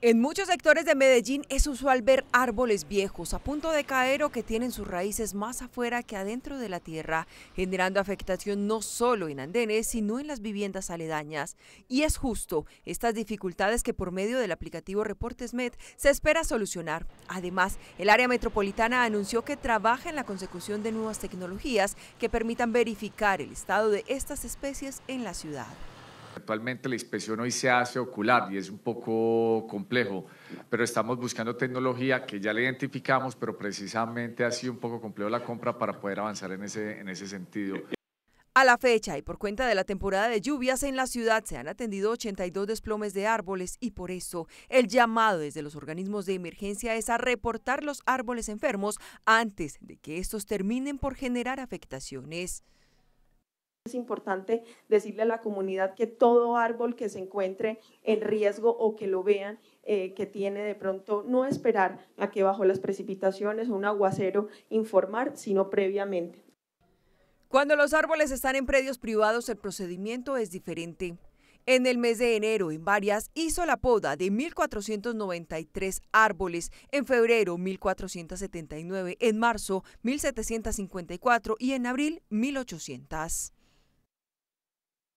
En muchos sectores de Medellín es usual ver árboles viejos a punto de caer o que tienen sus raíces más afuera que adentro de la tierra, generando afectación no solo en andenes, sino en las viviendas aledañas. Y es justo estas dificultades que por medio del aplicativo Reportes se espera solucionar. Además, el área metropolitana anunció que trabaja en la consecución de nuevas tecnologías que permitan verificar el estado de estas especies en la ciudad. Actualmente la inspección hoy se hace ocular y es un poco complejo, pero estamos buscando tecnología que ya la identificamos, pero precisamente ha sido un poco complejo la compra para poder avanzar en ese, en ese sentido. A la fecha y por cuenta de la temporada de lluvias en la ciudad se han atendido 82 desplomes de árboles y por eso el llamado desde los organismos de emergencia es a reportar los árboles enfermos antes de que estos terminen por generar afectaciones es importante decirle a la comunidad que todo árbol que se encuentre en riesgo o que lo vean eh, que tiene de pronto no esperar a que bajo las precipitaciones o un aguacero informar, sino previamente. Cuando los árboles están en predios privados, el procedimiento es diferente. En el mes de enero, en varias, hizo la poda de 1.493 árboles, en febrero 1.479, en marzo 1.754 y en abril 1.800.